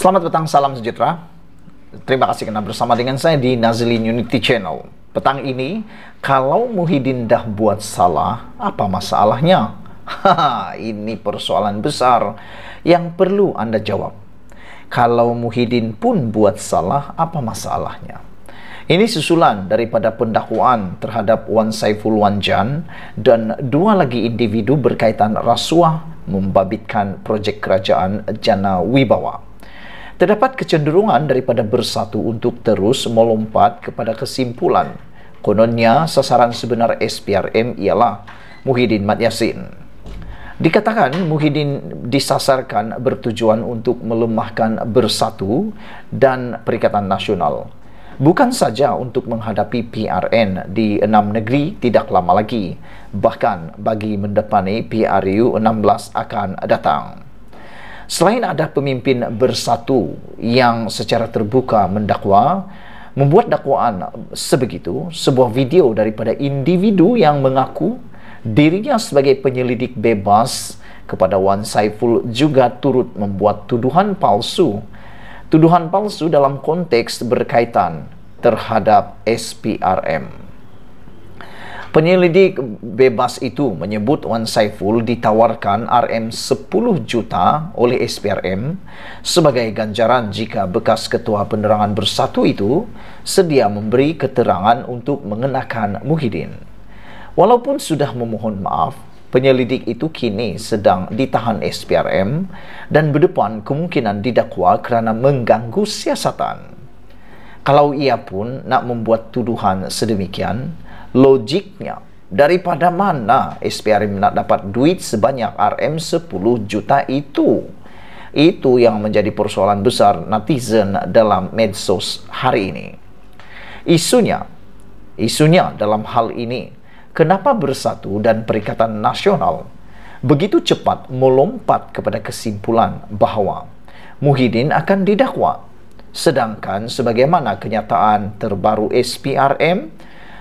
Selamat petang, salam sejahtera. Terima kasih karena bersama dengan saya di Nazlin Unity Channel. Petang ini, kalau Muhyiddin dah buat salah, apa masalahnya? Haha, ini persoalan besar yang perlu Anda jawab. Kalau Muhyiddin pun buat salah, apa masalahnya? Ini susulan daripada pendakwaan terhadap Wan Saiful Wanjan dan dua lagi individu berkaitan rasuah membabitkan projek kerajaan Jana Wibawa. Terdapat kecenderungan daripada bersatu untuk terus melompat kepada kesimpulan. Kononnya sasaran sebenar SPRM ialah Muhyiddin Mat Yassin. Dikatakan Muhyiddin disasarkan bertujuan untuk melemahkan bersatu dan Perikatan Nasional. Bukan saja untuk menghadapi PRN di enam negeri tidak lama lagi, bahkan bagi mendepani PRU 16 akan datang. Selain ada pemimpin bersatu yang secara terbuka mendakwa, membuat dakwaan sebegitu, sebuah video daripada individu yang mengaku dirinya sebagai penyelidik bebas kepada Wan Saiful juga turut membuat tuduhan palsu. Tuduhan palsu dalam konteks berkaitan terhadap SPRM. Penyelidik bebas itu menyebut Wan Saiful ditawarkan RM10 juta oleh SPRM sebagai ganjaran jika bekas ketua penerangan bersatu itu sedia memberi keterangan untuk mengenakan Muhyiddin. Walaupun sudah memohon maaf, penyelidik itu kini sedang ditahan SPRM dan berdepan kemungkinan didakwa kerana mengganggu siasatan. Kalau ia pun nak membuat tuduhan sedemikian, logiknya daripada mana SPR Minat dapat duit sebanyak RM 10 juta itu? Itu yang menjadi persoalan besar netizen dalam medsos hari ini. Isunya, isunya dalam hal ini, kenapa bersatu dan perikatan nasional begitu cepat melompat kepada kesimpulan bahwa Muhyiddin akan didakwa? Sedangkan sebagaimana kenyataan terbaru SPRM,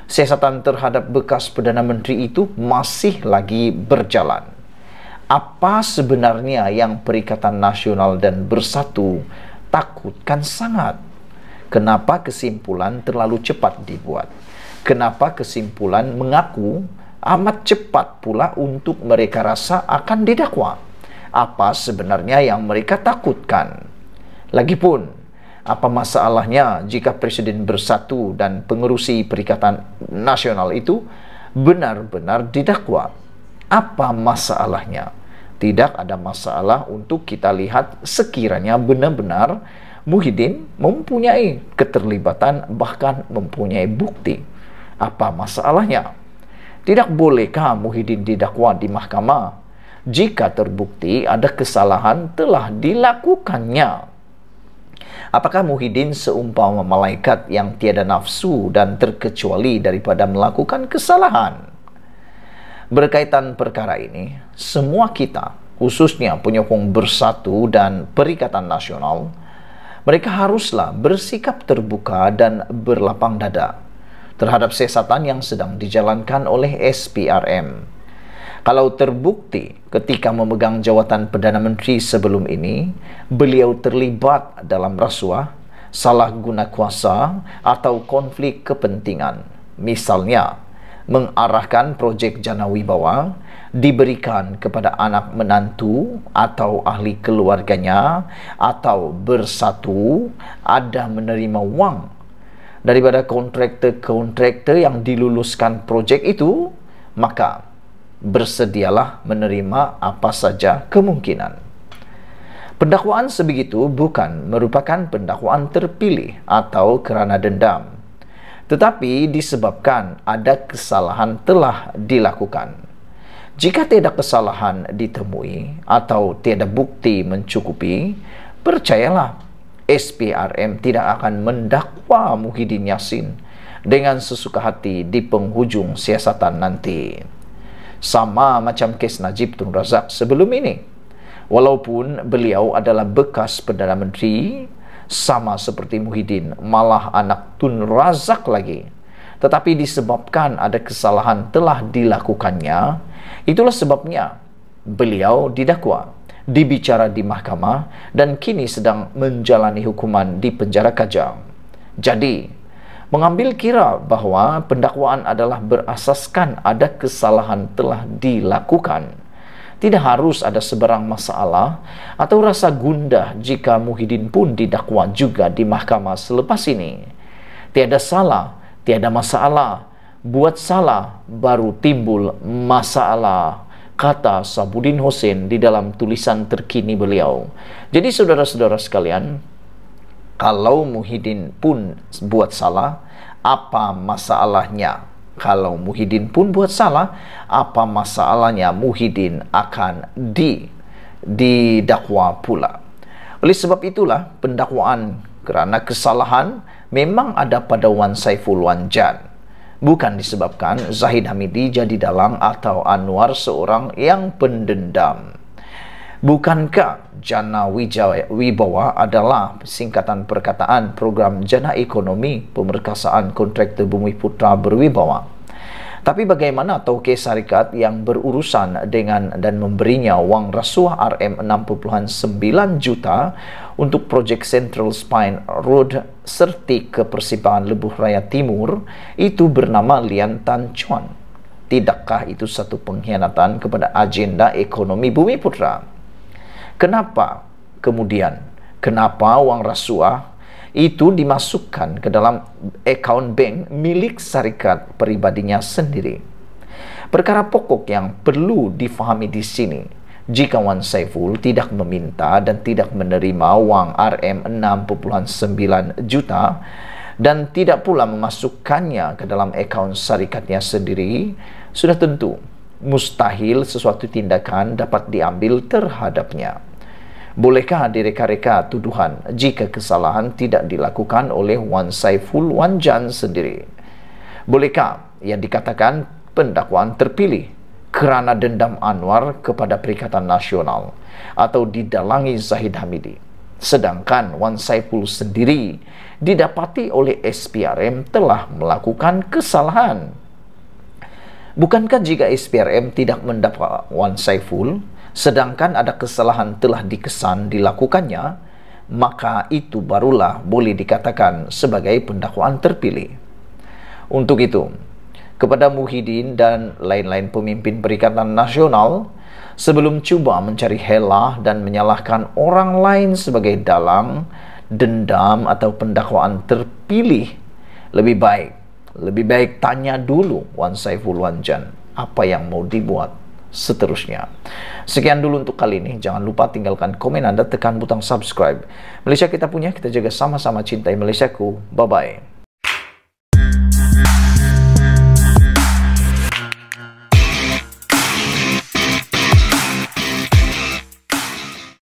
siasatan terhadap bekas Perdana Menteri itu masih lagi berjalan. Apa sebenarnya yang Perikatan Nasional dan Bersatu takutkan sangat? Kenapa kesimpulan terlalu cepat dibuat? Kenapa kesimpulan mengaku amat cepat pula untuk mereka rasa akan didakwa? Apa sebenarnya yang mereka takutkan? Lagipun, apa masalahnya jika presiden bersatu dan pengerusi Perikatan Nasional itu benar-benar didakwa? Apa masalahnya? Tidak ada masalah untuk kita lihat sekiranya benar-benar Muhyiddin mempunyai keterlibatan bahkan mempunyai bukti. Apa masalahnya? Tidak bolehkah Muhyiddin didakwa di mahkamah jika terbukti ada kesalahan telah dilakukannya Apakah Muhyiddin seumpama malaikat yang tiada nafsu dan terkecuali daripada melakukan kesalahan? Berkaitan perkara ini, semua kita, khususnya penyokong bersatu dan perikatan nasional, mereka haruslah bersikap terbuka dan berlapang dada terhadap sesatan yang sedang dijalankan oleh SPRM kalau terbukti ketika memegang jawatan Perdana Menteri sebelum ini beliau terlibat dalam rasuah salah guna kuasa atau konflik kepentingan misalnya mengarahkan projek jana wibawa diberikan kepada anak menantu atau ahli keluarganya atau bersatu ada menerima wang daripada kontraktor-kontraktor yang diluluskan projek itu maka bersedialah menerima apa saja kemungkinan. Pendakwaan sebegitu bukan merupakan pendakwaan terpilih atau kerana dendam, tetapi disebabkan ada kesalahan telah dilakukan. Jika tidak kesalahan ditemui atau tidak bukti mencukupi, percayalah SPRM tidak akan mendakwa Muhyiddin Yassin dengan sesuka hati di penghujung siasatan nanti. sama macam kes Najib Tun Razak sebelum ini. Walaupun beliau adalah bekas Perdana Menteri, sama seperti Muhyiddin, malah anak Tun Razak lagi. Tetapi disebabkan ada kesalahan telah dilakukannya, itulah sebabnya beliau didakwa, dibicara di mahkamah, dan kini sedang menjalani hukuman di penjara kajang. Jadi, mengambil kira bahwa pendakwaan adalah berasaskan ada kesalahan telah dilakukan. Tidak harus ada seberang masalah atau rasa gundah jika Muhyiddin pun didakwa juga di mahkamah selepas ini. Tiada salah, tiada masalah. Buat salah baru timbul masalah kata Sabudin Hussein di dalam tulisan terkini beliau. Jadi saudara-saudara sekalian, kalau Muhyiddin pun buat salah, apa masalahnya? Kalau Muhyiddin pun buat salah, apa masalahnya Muhyiddin akan di didakwa pula. Oleh sebab itulah pendakwaan kerana kesalahan memang ada pada Wan Saiful Wanjan. Bukan disebabkan Zahid Hamidi jadi dalang atau Anwar seorang yang pendendam. Bukankah Jana Wibawa adalah singkatan perkataan program Jana Ekonomi Pemerkasaan Kontraktor Bumi Putra Berwibawa? Tapi bagaimana toke syarikat yang berurusan dengan dan memberinya wang rasuah RM6.9 juta untuk projek Central Spine Road serti ke Persimpangan Lebuh Raya Timur itu bernama Lian Tan Chuan. Tidakkah itu satu pengkhianatan kepada agenda ekonomi bumi putra? Kenapa kemudian? Kenapa uang rasuah itu dimasukkan ke dalam account bank milik syarikat pribadinya sendiri? Perkara pokok yang perlu difahami di sini jika Wan Saiful tidak meminta dan tidak menerima uang RM 6,9 juta dan tidak pula memasukkannya ke dalam akaun syarikatnya sendiri, sudah tentu mustahil sesuatu tindakan dapat diambil terhadapnya. Bolehkah direka-reka tuduhan jika kesalahan tidak dilakukan oleh Wan Saiful Jan sendiri? Bolehkah yang dikatakan pendakwaan terpilih kerana dendam Anwar kepada Perikatan Nasional atau didalangi Zahid Hamidi? Sedangkan Wan Saiful sendiri didapati oleh SPRM telah melakukan kesalahan. Bukankah jika SPRM tidak mendapat Wan Saiful, sedangkan ada kesalahan telah dikesan dilakukannya, maka itu barulah boleh dikatakan sebagai pendakwaan terpilih. Untuk itu, kepada Muhyiddin dan lain-lain pemimpin Perikatan Nasional, sebelum cuba mencari helah dan menyalahkan orang lain sebagai dalang, dendam atau pendakwaan terpilih, lebih baik, lebih baik tanya dulu Wan Saiful Wanjan apa yang mau dibuat seterusnya. Sekian dulu untuk kali ini. Jangan lupa tinggalkan komen Anda, tekan butang subscribe. Malaysia kita punya, kita jaga sama-sama cintai Malaysiaku. Bye-bye.